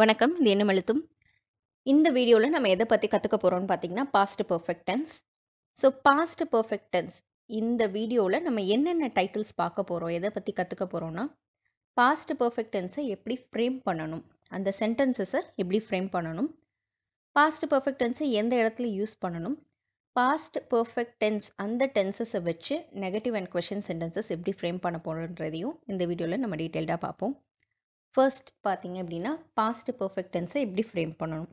வணக்கம் இது என்ன எழுத்தும் இந்த வீடியோவில் நம்ம எதை பற்றி கற்றுக்க போகிறோம்னு பார்த்தீங்கன்னா past perfect tense so past perfect tense இந்த வீடியோவில் நம்ம என்னென்ன டைட்டில்ஸ் பார்க்க போகிறோம் எதை பற்றி கற்றுக்க போகிறோம்னா பாஸ்ட் பர்ஃபெக்டன்ஸை எப்படி ஃப்ரேம் பண்ணணும் அந்த சென்டென்சஸை எப்படி ஃப்ரேம் பண்ணணும் பாஸ்ட் பர்ஃபெக்டன்ஸை எந்த இடத்துல யூஸ் பண்ணணும் பாஸ்ட் பர்ஃபெக்ட் டென்ஸ் அந்த டென்சஸை வச்சு நெகட்டிவ் அண்ட் கொஷின் சென்டென்சஸ் எப்படி ஃப்ரேம் பண்ண போகிறோன்றதையும் இந்த வீடியோவில் நம்ம டீட்டெயில்டாக பார்ப்போம் ஃபர்ஸ்ட் பார்த்தீங்க அப்படின்னா பாஸ்ட் பர்ஃபெக்ட் டென்ஸை எப்படி ஃப்ரேம் பண்ணணும்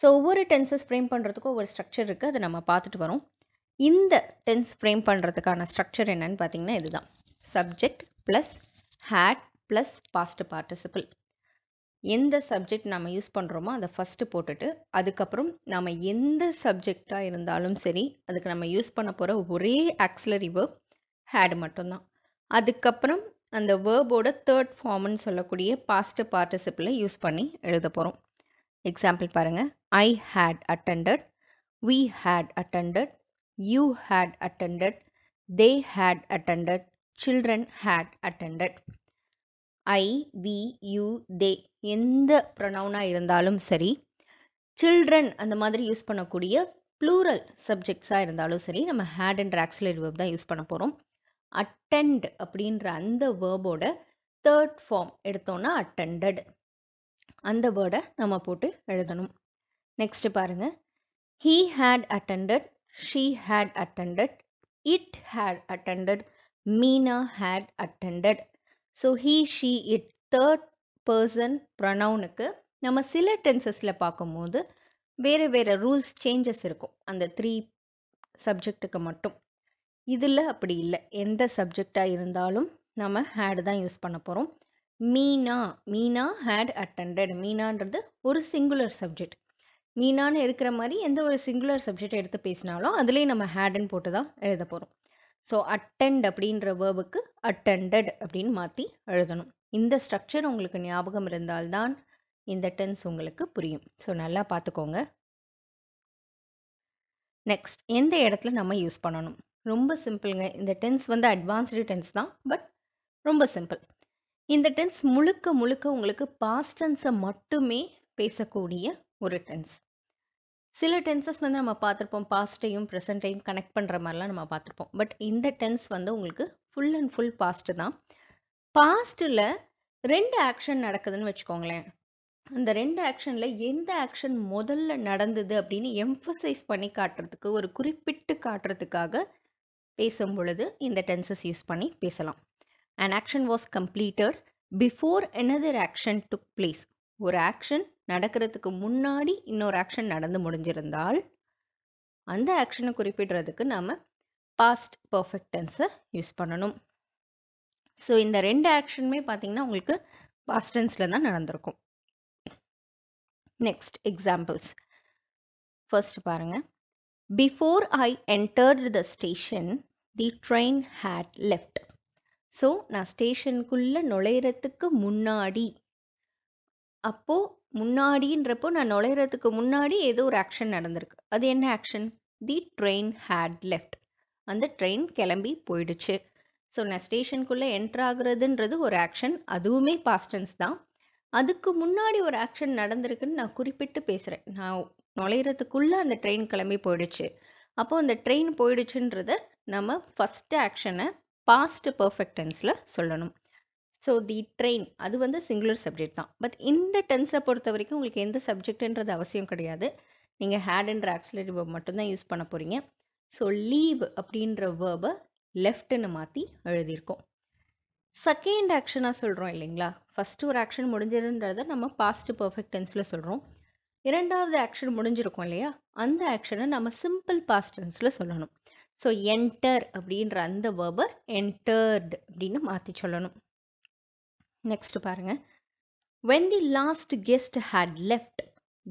ஸோ ஒவ்வொரு டென்ஸஸ் ஃப்ரேம் பண்ணுறதுக்கும் ஒரு ஸ்ட்ரக்சர் இருக்குது அதை நம்ம பார்த்துட்டு வரோம் இந்த டென்ஸ் ஃப்ரேம் பண்ணுறதுக்கான ஸ்ட்ரக்சர் என்னன்னு பார்த்தீங்கன்னா இதுதான் subject plus had plus past participle எந்த சப்ஜெக்ட் நம்ம யூஸ் பண்ணுறோமோ அதை ஃபஸ்ட்டு போட்டுட்டு அதுக்கப்புறம் நம்ம எந்த சப்ஜெக்டாக இருந்தாலும் சரி அதுக்கு நம்ம யூஸ் பண்ண போகிற ஒரே ஆக்சிலரி வேர்ப் ஹேடு மட்டும்தான் அதுக்கப்புறம் அந்த வேர்போட தேர்ட் ஃபார்ம்னு சொல்லக்கூடிய பாஸ்ட் பார்ட்டிசிப்பில் யூஸ் பண்ணி எழுத போகிறோம் எக்ஸாம்பிள் பாருங்கள் I had attended we had attended you had attended they had attended children had attended I we you they எந்த ப்ரொனவுனாக இருந்தாலும் சரி சில்ட்ரன் அந்த மாதிரி யூஸ் பண்ணக்கூடிய ப்ளூரல் சப்ஜெக்ட்ஸாக இருந்தாலும் சரி நம்ம ஹேட் அண்ட் ஆக்சிலரி வேர்ப் தான் யூஸ் பண்ண போகிறோம் அட்டெண்ட் அப்படின்ற அந்த வேர்போட தேர்ட் ஃபார்ம் எடுத்தோன்னா அட்டெண்டட் அந்த வேர்டை நம்ம போட்டு எழுதணும் நெக்ஸ்ட் பாருங்க he had attended she had attended it had attended Meena had attended so he she it third person ப்ரொனவுனுக்கு நம்ம சில டென்சஸில் பார்க்கும்போது வேறு வேறு ரூல்ஸ் சேஞ்சஸ் இருக்கும் அந்த த்ரீ சப்ஜெக்ட்டுக்கு மட்டும் இதில் அப்படி இல்லை எந்த சப்ஜெக்டாக இருந்தாலும் நம்ம ஹேடு தான் யூஸ் பண்ண போகிறோம் மீனா மீனா ஹேட் அட்டண்டட் மீனான்றது ஒரு சிங்குலர் சப்ஜெக்ட் மீனான்னு இருக்கிற மாதிரி எந்த ஒரு சிங்குலர் சப்ஜெக்ட் எடுத்து பேசினாலும் அதுலேயும் நம்ம ஹேடுன்னு போட்டு தான் எழுத போகிறோம் ஸோ அட்டெண்ட் அப்படின்ற வேர்புக்கு அட்டெண்டட் அப்படின்னு மாற்றி எழுதணும் இந்த ஸ்ட்ரக்சர் உங்களுக்கு ஞாபகம் இருந்தால்தான் இந்த டென்ஸ் உங்களுக்கு புரியும் ஸோ நல்லா பார்த்துக்கோங்க நெக்ஸ்ட் எந்த இடத்துல நம்ம யூஸ் பண்ணணும் ரொம்ப சிம்பிளுங்க இந்த டென்ஸ் வந்து அட்வான்ஸ்டு டென்ஸ் தான் பட் ரொம்ப சிம்பிள் இந்த டென்ஸ் முழுக்க முழுக்க உங்களுக்கு பாஸ்ட் டென்ஸை மட்டுமே பேசக்கூடிய ஒரு டென்ஸ் சில டென்சஸ் வந்து நம்ம பார்த்துருப்போம் பாஸ்ட்டையும் ப்ரெசண்ட்டையும் கனெக்ட் பண்ணுற மாதிரிலாம் நம்ம பார்த்துருப்போம் பட் இந்த டென்ஸ் வந்து உங்களுக்கு ஃபுல் அண்ட் ஃபுல் பாஸ்ட்டு தான் பாஸ்ட்டில் ரெண்டு ஆக்ஷன் நடக்குதுன்னு வச்சுக்கோங்களேன் அந்த ரெண்டு ஆக்ஷனில் எந்த ஆக்ஷன் முதல்ல நடந்தது அப்படின்னு எம்ஃபசைஸ் பண்ணி காட்டுறதுக்கு ஒரு குறிப்பிட்டு காட்டுறதுக்காக பேசும் பொழுது இந்த டென்சஸ் யூஸ் பண்ணி பேசலாம் and action was completed before another action took place ஒரு ஆக்ஷன் நடக்கிறதுக்கு முன்னாடி இன்னொரு ஆக்ஷன் நடந்து முடிஞ்சிருந்தால் அந்த ஆக்ஷனை குறிப்பிடுறதுக்கு நாம் பாஸ்ட் பர்ஃபெக்ட் டென்ஸை யூஸ் பண்ணணும் ஸோ இந்த ரெண்டு ஆக்ஷனுமே பார்த்திங்கன்னா உங்களுக்கு பாஸ்ட் டென்ஸில் தான் நடந்திருக்கும் நெக்ஸ்ட் எக்ஸாம்பிள்ஸ் ஃபர்ஸ்ட் பாருங்கள் before I entered the station the train had left so நான் ஸ்டேஷனுக்குள்ளே நுழையிறதுக்கு முன்னாடி அப்போது முன்னாடின்றப்போ நான் நுழையிறதுக்கு முன்னாடி ஏதோ ஒரு ஆக்ஷன் நடந்திருக்கு அது என்ன action the train had left அந்த ட்ரெயின் கிளம்பி போயிடுச்சு ஸோ நான் ஸ்டேஷனுக்குள்ளே என்ட்ராகிறதுன்றது ஒரு ஆக்ஷன் அதுவுமே பாஸ்டன்ஸ் தான் அதுக்கு முன்னாடி ஒரு ஆக்ஷன் நடந்திருக்குன்னு நான் குறிப்பிட்டு பேசுகிறேன் நான் நுழையிறதுக்குள்ளே அந்த ட்ரெயின் கிளம்பி போயிடுச்சு அப்போது அந்த ட்ரெயின் போயிடுச்சுன்றத நம்ம ஃபஸ்ட்டு ஆக்ஷனை பாஸ்ட் பர்ஃபெக்ட் டென்ஸில் சொல்லணும் ஸோ தி ட்ரெயின் அது வந்து சிங்குலர் சப்ஜெக்ட் தான் பட் இந்த டென்ஸை பொறுத்த வரைக்கும் உங்களுக்கு எந்த சப்ஜெக்டுன்றது அவசியம் கிடையாது நீங்கள் ஹேட் அண்ட் ஆக்சிலரி வேர்ப் மட்டும்தான் யூஸ் பண்ண போகிறீங்க ஸோ லீவ் அப்படின்ற வேர்பை லெஃப்ட்டுன்னு மாற்றி எழுதியிருக்கோம் செகண்ட் ஆக்ஷனாக சொல்கிறோம் இல்லைங்களா ஃபஸ்ட்டு ஒரு ஆக்ஷன் முடிஞ்சிருன்றதை நம்ம பாஸ்ட் பர்ஃபெக்ட் டென்ஸில் சொல்கிறோம் இரண்டாவது ஆக்ஷன் முடிஞ்சிருக்கும் இல்லையா அந்த ஆக்ஷனை நம்ம சிம்பிள் பாஸ்ட் டென்ஸில் சொல்லணும் ஸோ என்டர் அப்படின்ற அந்த வேர்பர் என்டர்டு அப்படின்னு மாற்றி சொல்லணும் நெக்ஸ்ட் பாருங்க when the last guest had left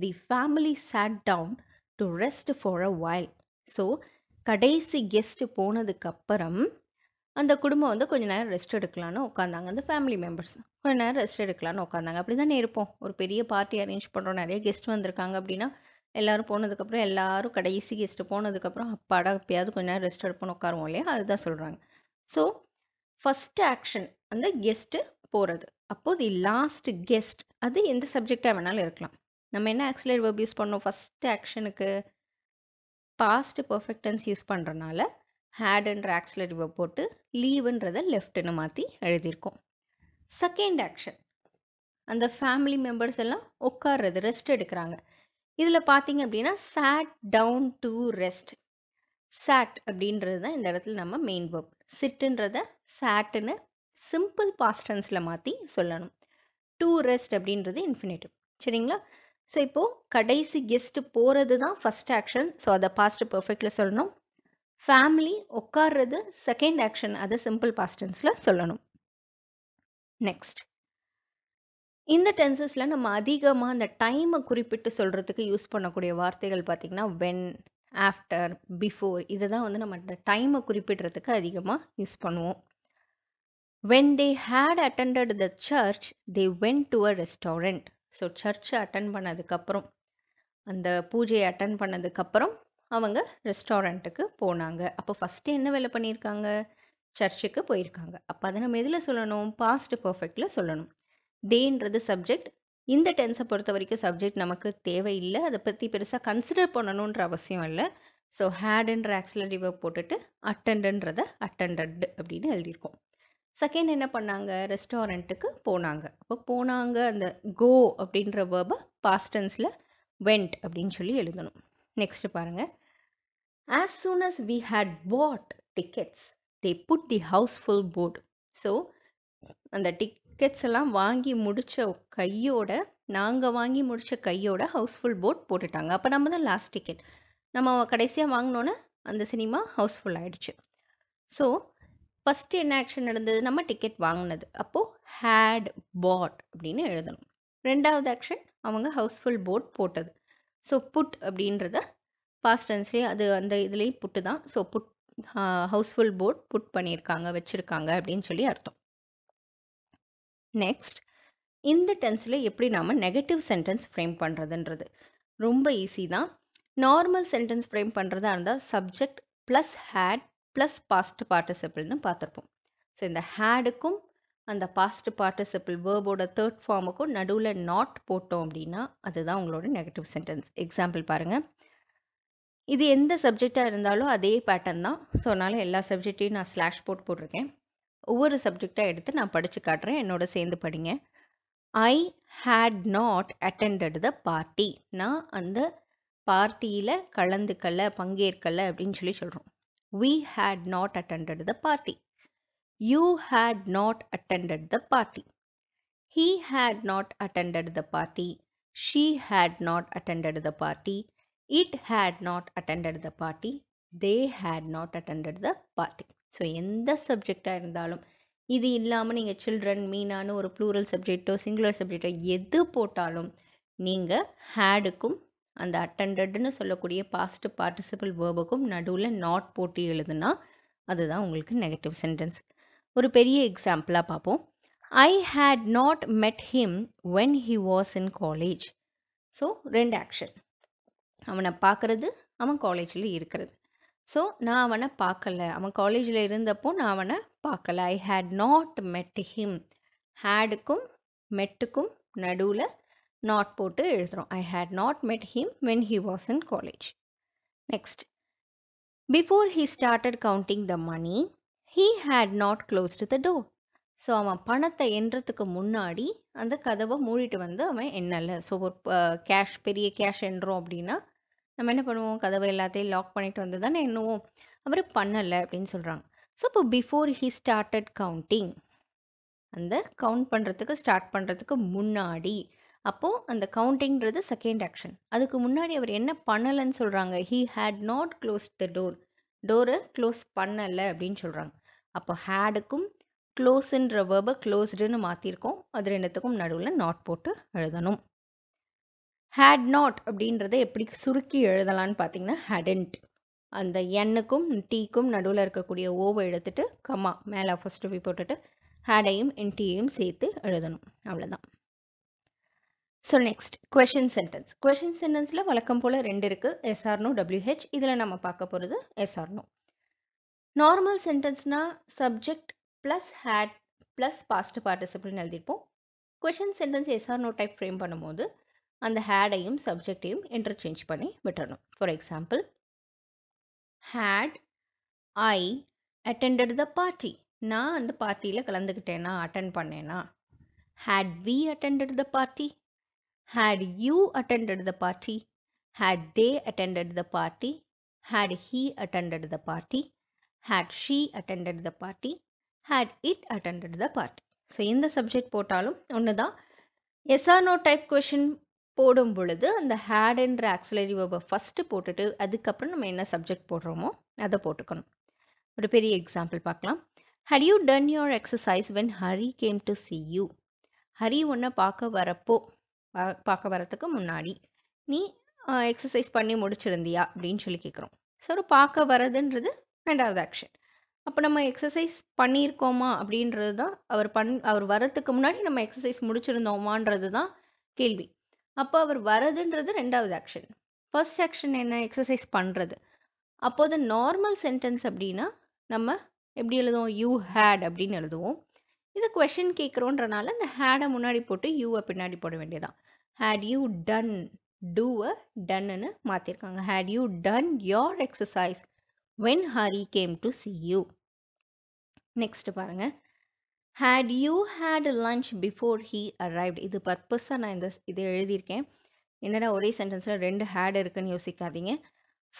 the family sat down to rest for a while so கடைசி கெஸ்ட் போனதுக்கப்புறம் அந்த குடும்பம் வந்து கொஞ்ச நேரம் ரெஸ்ட் எடுக்கலான்னு உட்காந்தாங்க அந்த ஃபேமிலி மெம்பர்ஸ் கொஞ்ச நேரம் ரெஸ்ட் எடுக்கலான்னு உட்காந்தாங்க அப்படி தானே இருப்போம் ஒரு பெரிய பார்ட்டி அரேஞ்ச் பண்ணுறோம் நிறைய கெஸ்ட் வந்திருக்காங்க அப்படின்னா எல்லோரும் போனதுக்கப்புறம் எல்லாரும் கடைசி கெஸ்ட்டு போனதுக்கப்புறம் அப்பாடா அப்பயாவது கொஞ்ச நேரம் ரெஸ்ட் எடுப்போம் உட்காருவோம் இல்லையா அதுதான் சொல்கிறாங்க ஸோ ஃபஸ்ட்டு ஆக்ஷன் அந்த கெஸ்ட்டு போகிறது அப்போது தி லாஸ்ட் கெஸ்ட் அது எந்த சப்ஜெக்டாக வேணாலும் இருக்கலாம் நம்ம என்ன ஆக்சிலேட் வெர்ப் யூஸ் பண்ணோம் ஃபஸ்ட் ஆக்ஷனுக்கு பாஸ்ட் பர்ஃபெக்டன்ஸ் யூஸ் பண்ணுறனால ஹேடுன்ற ஆக்சிலரிவை போட்டு லீவுன்றதை லெஃப்ட்னு மாற்றி எழுதியிருக்கோம் செகண்ட் ஆக்ஷன் அந்த ஃபேமிலி மெம்பர்ஸ் எல்லாம் உட்கார்றது ரெஸ்ட் எடுக்கிறாங்க இதில் பார்த்தீங்க அப்படின்னா sat down to rest sat அப்படின்றது தான் இந்த இடத்துல நம்ம மெயின் வேர்ப் சிட்டுன்றத சேட்டுன்னு சிம்பிள் பாஸ்டன்ஸில் மாற்றி சொல்லணும் டூ ரெஸ்ட் அப்படின்றது இன்ஃபினேட்டிவ் சரிங்களா ஸோ இப்போது கடைசி கெஸ்ட்டு போகிறது தான் ஃபஸ்ட் ஆக்ஷன் ஸோ அதை பாஸ்ட் பர்ஃபெக்டில் சொல்லணும் ஃபேமிலி உட்கார்றது செகண்ட் ஆக்ஷன் அதை சிம்பிள் பாஸ்ட் டென்ஸில் சொல்லணும் நெக்ஸ்ட் இந்த டென்சஸில் நம்ம அதிகமாக அந்த டைமை குறிப்பிட்டு சொல்கிறதுக்கு யூஸ் பண்ணக்கூடிய வார்த்தைகள் பார்த்திங்கன்னா வென் ஆஃப்டர் பிஃபோர் இதை தான் வந்து நம்ம அந்த டைமை குறிப்பிடுறதுக்கு அதிகமாக யூஸ் பண்ணுவோம் when they had attended the church they went to a restaurant so சர்ச்சை அட்டன் பண்ணதுக்கப்புறம் அந்த பூஜையை அட்டன் பண்ணதுக்கப்புறம் அவங்க ரெஸ்டாரண்ட்டுக்கு போனாங்க அப்போ ஃபஸ்ட்டு என்ன வேலை பண்ணியிருக்காங்க சர்ச்சுக்கு போயிருக்காங்க அப்போ அதை நம்ம எதில் சொல்லணும் பாஸ்ட் பர்ஃபெக்டில் சொல்லணும் டேன்றது சப்ஜெக்ட் இந்த டென்ஸை பொறுத்த வரைக்கும் சப்ஜெக்ட் நமக்கு தேவையில்லை அதை பற்றி பெருசாக கன்சிடர் பண்ணணுன்ற அவசியம் இல்லை ஸோ ஹேடுன்ற ஆக்சிலரி வேர்ப் போட்டுட்டு அட்டண்டன்றத அட்டண்டட் அப்படின்னு எழுதியிருக்கோம் செகண்ட் என்ன பண்ணாங்க ரெஸ்டாரண்ட்டுக்கு போனாங்க அப்போ போனாங்க அந்த கோ அப்படின்ற வேர்பை பாஸ்டன்ஸில் வெண்ட் அப்படின்னு சொல்லி எழுதணும் நெக்ஸ்ட் பாருங்கள் as soon as we had bought tickets they put the house full board so அந்த டிக்கெட்ஸ் எல்லாம் வாங்கி முடித்த கையோட நாங்கள் வாங்கி முடித்த கையோட ஹவுஸ்ஃபுல் போர்ட் போட்டுட்டாங்க அப்போ நம்ம தான் லாஸ்ட் டிக்கெட் நம்ம கடைசியாக வாங்கினோன்னே அந்த சினிமா ஹவுஸ்ஃபுல் ஆகிடுச்சு ஸோ ஃபஸ்ட்டு என்ன ஆக்ஷன் நடந்தது நம்ம டிக்கெட் வாங்கினது அப்போது ஹேட் பாட் அப்படின்னு எழுதணும் ரெண்டாவது ஆக்ஷன் அவங்க ஹவுஸ்ஃபுல் போர்ட் போட்டது ஸோ புட் அப்படின்றத பாஸ்ட் டென்ஸ்லேயே அது அந்த இதுலேயும் புட்டு தான் so put house full board put பண்ணியிருக்காங்க வச்சுருக்காங்க அப்படின்னு சொல்லி அர்த்தம் நெக்ஸ்ட் இந்த டென்ஸில் எப்படி நாம் நெகட்டிவ் சென்டென்ஸ் ஃப்ரேம் பண்ணுறதுன்றது ரொம்ப ஈஸி தான் நார்மல் சென்டென்ஸ் ஃப்ரேம் பண்ணுறதா இருந்தால் subject plus had plus past பார்ட்டிசிபிள்னு பார்த்துருப்போம் ஸோ இந்த ஹேடுக்கும் அந்த பாஸ்ட் பார்ட்டிசிபிள் வேர்போட தேர்ட் ஃபார்முக்கும் நடுவில் நாட் போட்டோம் அப்படின்னா அதுதான் உங்களோட நெகட்டிவ் சென்டென்ஸ் எக்ஸாம்பிள் பாருங்கள் இது எந்த சப்ஜெக்டாக இருந்தாலும் அதே பேட்டர்ன் தான் ஸோ அதனால் எல்லா சப்ஜெக்டையும் நான் ஸ்லாஷ் போட்டு போட்டிருக்கேன் ஒவ்வொரு சப்ஜெக்டாக எடுத்து நான் படித்து காட்டுறேன் என்னோட சேர்ந்து படிங்க I had not attended the party நான் அந்த பார்ட்டியில் கலந்துக்கலை பங்கேற்கலை அப்படின்னு சொல்லி சொல்கிறோம் we had not attended the party you had not attended the party. He had not attended the party she had not attended the party. It had not attended the party. They had not attended the party so எந்த சப்ஜெக்டாக இருந்தாலும் இது இல்லாமல் நீங்கள் children மீனானு ஒரு plural சப்ஜெக்டோ singular சப்ஜெக்டோ எது போட்டாலும் நீங்கள் ஹேடுக்கும் அந்த அட்டண்டட்னு சொல்லக்கூடிய பாஸ்ட் பார்ட்டிசிபிள் வேர்புக்கும் நடுவில் நாட் போட்டி எழுதுனா அதுதான் உங்களுக்கு நெகட்டிவ் சென்டென்ஸ் ஒரு பெரிய எக்ஸாம்பிளாக பார்ப்போம் I had not met him when he was in college so ரெண்டு ஆக்ஷன் அவனை பார்க்குறது அவன் காலேஜில் இருக்கிறது ஸோ நான் அவனை பார்க்கல அவன் காலேஜில் இருந்தப்போ நான் அவனை பார்க்கல I had not met him ஹேடுக்கும் மெட்டுக்கும் நடுவில் நாட் போட்டு எழுதுகிறோம் I had not met him when he was in college next before he started counting the money he had not closed the door so அவன் பணத்தை எண்ணுறதுக்கு முன்னாடி அந்த கதவை மூடிட்டு வந்து அவன் எண்ணலை ஸோ ஒரு கேஷ் பெரிய கேஷ் என்றோம் அப்படின்னா நம்ம என்ன பண்ணுவோம் கதவை எல்லாத்தையும் லாக் பண்ணிட்டு வந்து தானே என்னவோ அவர் பண்ணலை அப்படின்னு சொல்கிறாங்க ஸோ இப்போ பிஃபோர் ஹீ ஸ்டார்டட் கவுண்டிங் அந்த கவுண்ட் பண்ணுறதுக்கு ஸ்டார்ட் பண்ணுறதுக்கு முன்னாடி அப்போது அந்த கவுண்டிங்கிறது செகண்ட் ஆக்ஷன் அதுக்கு முன்னாடி அவர் என்ன பண்ணலைன்னு சொல்கிறாங்க he had not close the door டோரை க்ளோஸ் பண்ணலை அப்படின்னு சொல்கிறாங்க அப்போ ஹேடுக்கும் க்ளோஸுன்ற வேர்பை க்ளோஸ்டுன்னு மாற்றிருக்கோம் அது ரெண்டுத்துக்கும் நடுவில் நாட் போட்டு எழுதணும் ஹேட் நாட் அப்படின்றத எப்படி சுருக்கி எழுதலான்னு பார்த்தீங்கன்னா ஹடன்ட் அந்த எண்ணுக்கும் டீக்கும் நடுவில் இருக்கக்கூடிய ஓவை எடுத்துட்டு கம்மா மேலே ஃபஸ்ட்டு போய் போட்டுட்டு ஹேடையும் டீயையும் சேர்த்து எழுதணும் அவ்வளோதான் so next question sentence question சென்டென்ஸில் வழக்கம் போல் ரெண்டு இருக்குது எஸ்ஆர்னோ டபிள்யூஹெச் இதில் நம்ம பார்க்க போகிறது எஸ்ஆர்னோ நார்மல் சென்டென்ஸ்னால் subject plus had plus past பார்ட்டிசிபிள்னு எழுதியிருப்போம் question sentence yes or no type frame பண்ணும்போது அந்த ஹேடையும் சப்ஜெக்டையும் இன்டர்சேஞ்ச் பண்ணி விட்டுறணும் for example had I attended the party நான் அந்த பார்ட்டியில் கலந்துக்கிட்டேனா அட்டன் பண்ணேனா had we attended the party had you attended the party? Had they attended the party? Had he attended the party? Had she attended the party? Had it attended the party? So எந்த subject போட்டாலும் ஒன்று தான் yes or no type question போடும் பொழுது அந்த had ஹேடுன்ற auxiliary வேர்பை first போட்டுட்டு அதுக்கப்புறம் நம்ம என்ன சப்ஜெக்ட் போடுறோமோ அதை போட்டுக்கணும் ஒரு பெரிய எக்ஸாம்பிள் பார்க்கலாம் had you done your exercise when Hari came to see you Hari ஒன்றை பார்க்க வரப்போ பார்க்க வரத்துக்கு முன்னாடி நீ எக்ஸசைஸ் பண்ணி முடிச்சிருந்தியா அப்படின்னு சொல்லி கேட்குறோம் ஸோ பார்க்க வரதுன்றது ரெண்டாவது ஆக்ஷன் அப்போ நம்ம எக்ஸசைஸ் பண்ணியிருக்கோமா அப்படின்றது தான் அவர் பண் அவர் வரத்துக்கு முன்னாடி நம்ம எக்ஸசைஸ் முடிச்சிருந்தோமான்றது தான் கேள்வி அப்போ அவர் வரதுன்றது ரெண்டாவது ஆக்ஷன் ஃபர்ஸ்ட் ஆக்ஷன் என்ன எக்ஸசைஸ் பண்ணுறது அப்போது நார்மல் சென்டென்ஸ் அப்படின்னா நம்ம எப்படி எழுதுவோம் யூ ஹேட் அப்படின்னு எழுதுவோம் இது கொஷின் கேட்குறோன்றனால இந்த ஹேடை முன்னாடி போட்டு யூவை பின்னாடி போட வேண்டியதான் ஹேட் யூ டன் டூவை டன்னு மாற்றிருக்காங்க had you done your exercise when Hari came to see you next பாருங்கள் had you had lunch before he arrived இது பர்பஸாக நான் இந்த இது எழுதியிருக்கேன் என்னடா ஒரே சென்டென்ஸில் ரெண்டு ஹேடு இருக்குன்னு யோசிக்காதீங்க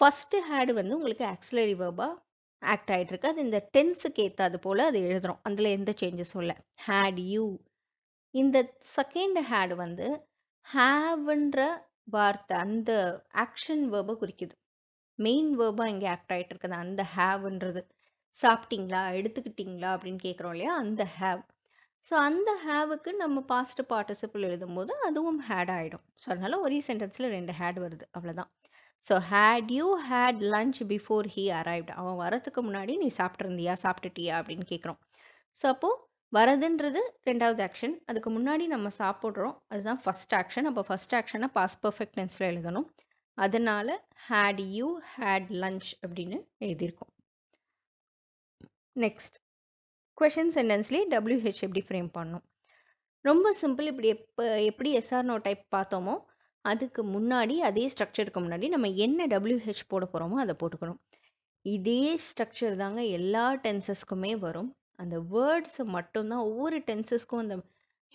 ஃபஸ்ட்டு ஹேடு வந்து உங்களுக்கு ஆக்சிலரி வேர்பாக ஆக்ட் இருக்கு அது இந்த டென்ஸுக்கு ஏற்றாது போல் அது எழுதுகிறோம் அதில் எந்த சேஞ்சஸும் இல்லை ஹேட் யூ. இந்த செகண்ட் ஹேட் வந்து ஹேவ்ன்ற வார்த்தை அந்த ஆக்ஷன் வேர்பை குறிக்குது. மெயின் வேர்பாக இங்கே ஆக்ட் ஆகிட்டு இருக்குது அந்த ஹேவ்ன்றது. சாப்பிட்டீங்களா? எடுத்துக்கிட்டீங்களா? அப்படின்னு கேட்குறோம் இல்லையா? அந்த ஹேவ். ஸோ அந்த ஹேவுக்கு நம்ம பாஸ்ட் பார்ட்டிசிபிள் எழுதும்போது அதுவும் ஹேட் ஆகிடும் ஸோ அதனால் ஒரே சென்டென்ஸில் ரெண்டு ஹேட் வருது. அவ்வளோதான் so had you had lunch before he arrived அவன் வரத்துக்கு முன்னாடி நீ சாப்பிட்ருந்தியா சாப்பிட்டுட்டியா அப்படின்னு கேட்குறோம் ஸோ அப்போது வரதுன்றது ரெண்டாவது ஆக்ஷன் அதுக்கு முன்னாடி நம்ம சாப்பிட்றோம் அதுதான் ஃபஸ்ட் ஆக்ஷன் அப்போ ஃபஸ்ட் ஆக்ஷனை பாஸ் பர்ஃபெக்ட் டென்ஸில் எழுதணும் அதனால் ஹேட் யூ ஹேட் லஞ்ச் அப்படின்னு எழுதியிருக்கோம் நெக்ஸ்ட் கொஷின் சென்டென்ஸ்லேயே டபிள்யூஹெச் எப்படி ஃப்ரேம் பண்ணணும் ரொம்ப சிம்பிள் இப்படி எப்போ எப்படி எஸ்ஆர்னோ டைப் பார்த்தோமோ அதுக்கு முன்னாடி அதே ஸ்ட்ரக்சருக்கு முன்னாடி நம்ம என்ன டபிள்யூஹெச் போட போகிறோமோ அதை போட்டுக்கணும் இதே ஸ்ட்ரக்சர் தாங்க எல்லா டென்சஸ்க்குமே வரும் அந்த வேர்ட்ஸ் மட்டும்தான் ஒவ்வொரு டென்சஸ்க்கும் அந்த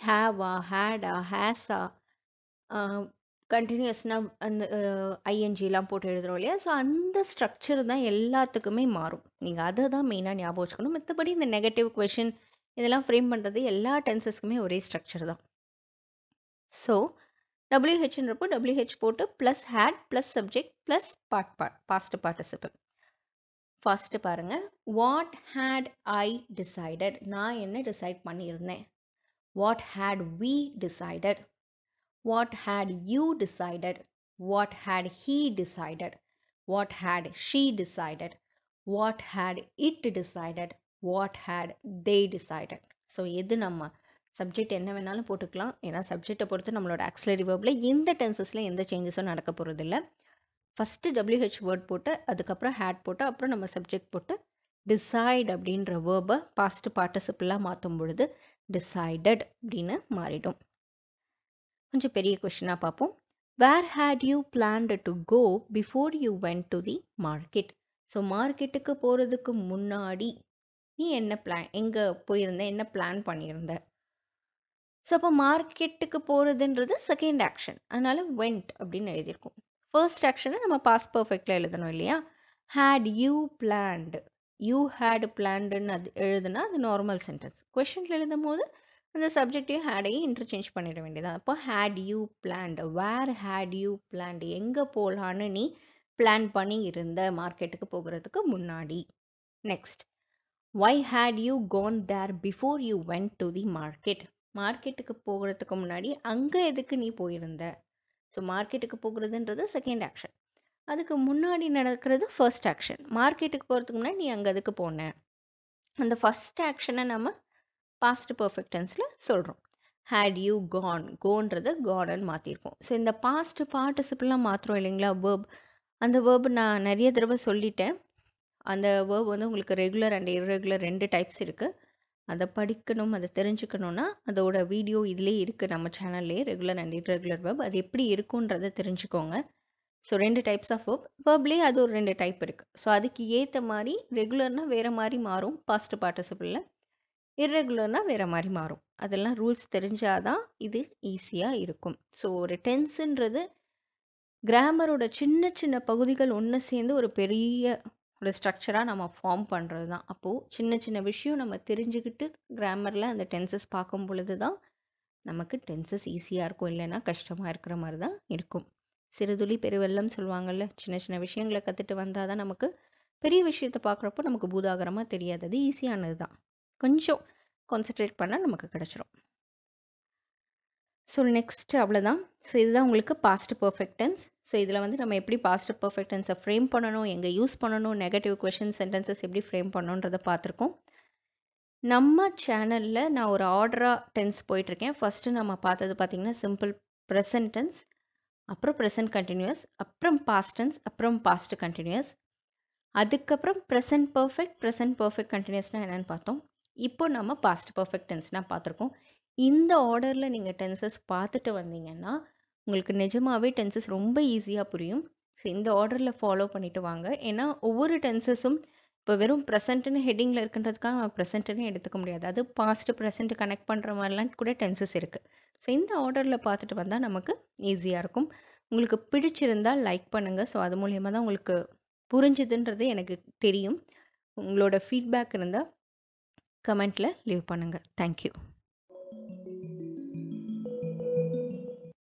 ஹேவா ஹேடா ஹேஸா கண்டினியூஸ்னால் அந்த ஐஎன்ஜிலாம் போட்டு எழுதுகிறோம் இல்லையா ஸோ அந்த ஸ்ட்ரக்சர் தான் எல்லாத்துக்குமே மாறும் நீங்கள் அதை தான் மெயினாக ஞாபகம் வச்சுக்கணும் மற்றபடி இந்த நெகட்டிவ் கொஷின் இதெல்லாம் ஃப்ரேம் பண்ணுறது எல்லா டென்சஸ்க்குமே ஒரே ஸ்ட்ரக்சர் தான் ஸோ டபிள்யூஹெச்ன்றப்போ டபிள்யூஹெச் போட்டு plus had plus subject plus part part past participle first பாருங்கள் வாட் ஹேட் ஐ டிசைடட் நான் என்ன டிசைட் பண்ணியிருந்தேன் what had we decided what had you decided what had he decided what had she decided what had it decided what had they decided so எது நம்ம subject என்ன வேணாலும் போட்டுக்கலாம் ஏன்னா சப்ஜெக்டை பொறுத்து நம்மளோட ஆக்சிலரி வேர்பில் எந்த டென்சஸில் எந்த சேஞ்சஸும் நடக்க போகிறது இல்லை ஃபஸ்ட்டு டபிள்யூஹெச் வேர்ட் போட்டு அதுக்கப்புறம் ஹேட் போட்டு அப்புறம் நம்ம சப்ஜெக்ட் போட்டு டிசைட் அப்படின்ற வேர்பை பாஸ்ட் பார்ட்டிசிபிளாக மாற்றும் பொழுது டிசைடட் அப்படின்னு மாறிடும் கொஞ்சம் பெரிய கொஷினாக பார்ப்போம் where had you planned to go before you went to the market so மார்க்கெட்டுக்கு போகிறதுக்கு முன்னாடி நீ என்ன பிளான் எங்கே போயிருந்த என்ன பிளான் பண்ணியிருந்தேன் ஸோ அப்போ மார்க்கெட்டுக்கு போகிறதுன்றது செகண்ட் ஆக்ஷன் அதனால் வெண்ட் அப்படின்னு எழுதியிருக்கோம் ஃபர்ஸ்ட் ஆக்ஷனை நம்ம பாஸ் பர்ஃபெக்டில் எழுதணும் இல்லையா had you planned you had பிளான்டுன்னு அது எழுதுனா அது நார்மல் சென்டென்ஸ் கொஷனில் எழுதும் போது அந்த சப்ஜெக்டையும் ஹேடையும் இன்டர்சேஞ்ச் பண்ணிட வேண்டியதான் அப்போ had you planned where had you planned எங்கே போகலான்னு நீ பிளான் பண்ணி இருந்த மார்க்கெட்டுக்கு போகிறதுக்கு முன்னாடி next why had you gone there before you went to the market மார்க்கெட்டுக்கு போகிறதுக்கு முன்னாடி அங்கே எதுக்கு நீ போயிருந்த ஸோ மார்க்கெட்டுக்கு போகிறதுன்றது செகண்ட் ஆக்ஷன் அதுக்கு முன்னாடி நடக்கிறது ஃபர்ஸ்ட் ஆக்ஷன் மார்க்கெட்டுக்கு போகிறதுக்கு முன்னாடி நீ அங்கே எதுக்கு போன அந்த ஃபஸ்ட் ஆக்ஷனை நம்ம பாஸ்ட் பர்ஃபெக்டன்ஸில் சொல்கிறோம் ஹேட் யூ கான் கோன்றது கானன் மாற்றிருக்கோம் ஸோ இந்த பாஸ்ட் பார்ட்டிசிபிளாக மாற்றுறோம் இல்லைங்களா வேர்ப் அந்த வேர்ப் நான் நிறைய தடவை சொல்லிட்டேன் அந்த வேர்ப் வந்து உங்களுக்கு ரெகுலர் அண்ட் இர்ரெகுலர் ரெண்டு டைப்ஸ் இருக்குது அதை படிக்கணும் அதை தெரிஞ்சுக்கணுன்னா அதோட வீடியோ இதிலே இருக்குது நம்ம சேனல்லே ரெகுலர் அண்ட் ரெகுலர் வெப் அது எப்படி இருக்குன்றதை தெரிஞ்சுக்கோங்க ஸோ ரெண்டு டைப்ஸ் ஆஃப் வெப் வேர்ப்லே அது ஒரு ரெண்டு டைப் இருக்குது ஸோ அதுக்கு ஏற்ற மாதிரி ரெகுலர்னால் வேறு மாதிரி மாறும் பாஸ்ட் பார்ட்டிசிபிளில் இர்ரெகுலர்னால் வேறு மாதிரி மாறும் அதெல்லாம் ரூல்ஸ் தெரிஞ்சால் தான் இது ஈஸியாக இருக்கும் ஸோ ஒரு டென்ஸுன்றது கிராமரோட சின்ன சின்ன பகுதிகள் ஒன்று சேர்ந்து ஒரு பெரிய ஒரு ஸ்ட்ரக்சராக நம்ம ஃபார்ம் பண்ணுறது தான் அப்போது சின்ன சின்ன விஷயம் நம்ம தெரிஞ்சுக்கிட்டு கிராமரில் அந்த டென்சஸ் பார்க்கும் பொழுது தான் நமக்கு டென்சஸ் ஈஸியாக இருக்கும் இல்லைன்னா கஷ்டமாக இருக்கிற மாதிரி தான் இருக்கும் சிறுதுளி பெருவெல்லம் சொல்லுவாங்கள்ல சின்ன சின்ன விஷயங்களை கற்றுட்டு வந்தால் தான் நமக்கு பெரிய விஷயத்தை பார்க்குறப்போ நமக்கு பூதாகரமாக தெரியாதது ஈஸியானது தான் கொஞ்சம் கான்சென்ட்ரேட் பண்ணால் நமக்கு கிடச்சிரும் ஸோ நெக்ஸ்ட் அவ்வளோதான் ஸோ இதுதான் உங்களுக்கு பாஸ்ட் பர்ஃபெக்டன்ஸ் ஸோ இதில் வந்து நம்ம எப்படி பாஸ்ட் பர்ஃபெக்ட் டென்ஸை ஃப்ரேம் பண்ணணும் எங்கே யூஸ் பண்ணணும் நெகட்டிவ் கொஷின் சென்டென்சஸ் எப்படி ஃப்ரேம் பண்ணணுன்றதை பார்த்துருக்கோம் நம்ம சேனலில் நான் ஒரு ஆர்டராக டென்ஸ் போயிட்டுருக்கேன் ஃபஸ்ட்டு நம்ம பார்த்தது பார்த்திங்கன்னா சிம்பிள் ப்ரெசன்ட் டென்ஸ் அப்புறம் ப்ரெசன்ட் கண்டினியூஸ் அப்புறம் பாஸ்ட் டென்ஸ் அப்புறம் பாஸ்ட் கண்டினியூஸ் அதுக்கப்புறம் ப்ரெசன்ட் பர்ஃபெக்ட் ப்ரெசன்ட் பர்ஃபெக்ட் கண்டினியூஸ்னால் என்னென்னு பார்த்தோம் இப்போ நம்ம பாஸ்ட் பர்ஃபெக்ட் டென்ஸ்னால் பார்த்துருக்கோம் இந்த ஆர்டரில் நீங்கள் டென்சஸ் பார்த்துட்டு வந்தீங்கன்னா உங்களுக்கு நிஜமாகவே டென்சஸ் ரொம்ப ஈஸியாக புரியும் ஸோ இந்த ஆர்டரில் ஃபாலோ பண்ணிவிட்டு வாங்க ஏன்னா ஒவ்வொரு டென்சஸும் இப்போ வெறும் ப்ரெசென்ட்னு ஹெட்டிங்கில் இருக்குன்றதுக்காக நம்ம ப்ரெசென்ட்டுன்னு எடுத்துக்க முடியாது அது பாஸ்ட் ப்ரெசென்ட் கனெக்ட் பண்ணுற மாதிரிலாம் கூட டென்சஸ் இருக்குது ஸோ இந்த ஆர்டரில் பார்த்துட்டு வந்தால் நமக்கு ஈஸியாக இருக்கும் உங்களுக்கு பிடிச்சிருந்தால் லைக் பண்ணுங்கள் ஸோ அது மூலயமா தான் உங்களுக்கு புரிஞ்சுதுன்றது எனக்கு தெரியும் உங்களோட ஃபீட்பேக் இருந்தால் கமெண்ட்டில் லீவ் பண்ணுங்கள் தேங்க்யூ